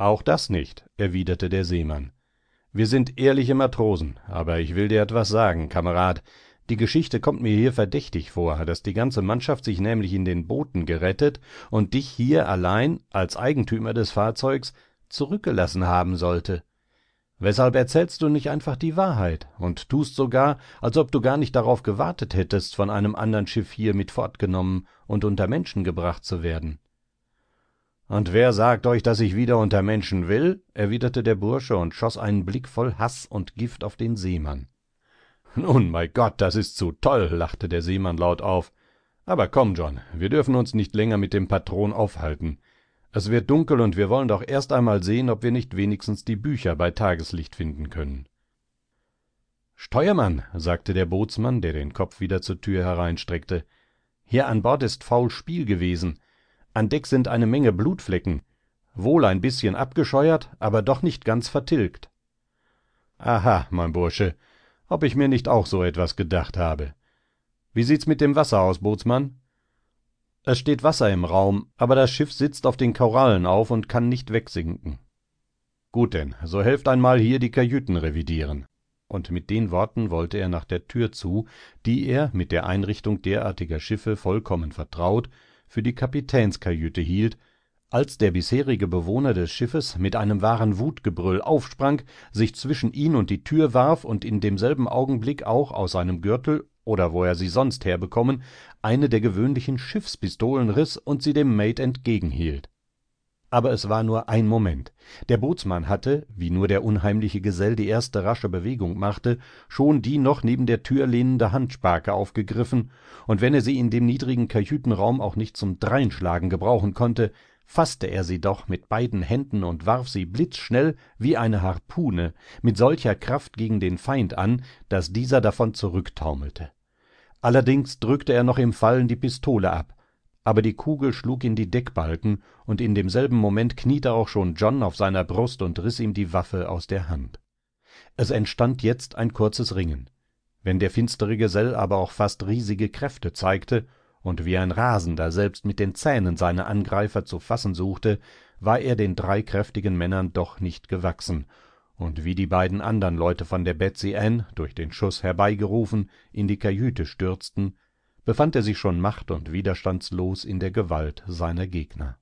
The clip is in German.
auch das nicht erwiderte der seemann wir sind ehrliche matrosen aber ich will dir etwas sagen kamerad die geschichte kommt mir hier verdächtig vor daß die ganze mannschaft sich nämlich in den booten gerettet und dich hier allein als eigentümer des fahrzeugs zurückgelassen haben sollte weshalb erzählst du nicht einfach die wahrheit und tust sogar als ob du gar nicht darauf gewartet hättest von einem andern schiff hier mit fortgenommen und unter menschen gebracht zu werden und wer sagt euch daß ich wieder unter menschen will erwiderte der bursche und schoß einen blick voll haß und gift auf den seemann nun mein gott das ist zu toll lachte der seemann laut auf aber komm john wir dürfen uns nicht länger mit dem patron aufhalten es wird dunkel und wir wollen doch erst einmal sehen ob wir nicht wenigstens die bücher bei tageslicht finden können steuermann sagte der bootsmann der den kopf wieder zur tür hereinstreckte, hier an bord ist faul spiel gewesen an deck sind eine menge blutflecken wohl ein bißchen abgescheuert aber doch nicht ganz vertilgt aha mein bursche ob ich mir nicht auch so etwas gedacht habe wie sieht's mit dem wasser aus bootsmann es steht wasser im raum aber das schiff sitzt auf den korallen auf und kann nicht wegsinken gut denn so helft einmal hier die kajüten revidieren. und mit den worten wollte er nach der tür zu die er mit der einrichtung derartiger schiffe vollkommen vertraut für die kapitänskajüte hielt als der bisherige bewohner des schiffes mit einem wahren wutgebrüll aufsprang sich zwischen ihn und die Tür warf und in demselben augenblick auch aus seinem gürtel oder wo er sie sonst herbekommen eine der gewöhnlichen schiffspistolen riß und sie dem aber es war nur ein moment der bootsmann hatte wie nur der unheimliche gesell die erste rasche bewegung machte schon die noch neben der tür lehnende Handsparke aufgegriffen und wenn er sie in dem niedrigen kajütenraum auch nicht zum dreinschlagen gebrauchen konnte faßte er sie doch mit beiden händen und warf sie blitzschnell wie eine harpune mit solcher kraft gegen den feind an daß dieser davon zurücktaumelte allerdings drückte er noch im fallen die pistole ab aber die kugel schlug in die deckbalken und in demselben moment kniete auch schon john auf seiner brust und riß ihm die waffe aus der hand es entstand jetzt ein kurzes ringen wenn der finstere gesell aber auch fast riesige kräfte zeigte und wie ein rasender selbst mit den zähnen seine angreifer zu fassen suchte war er den drei kräftigen männern doch nicht gewachsen und wie die beiden andern leute von der Betsy ann durch den schuß herbeigerufen in die kajüte stürzten befand er sich schon macht und widerstandslos in der gewalt seiner gegner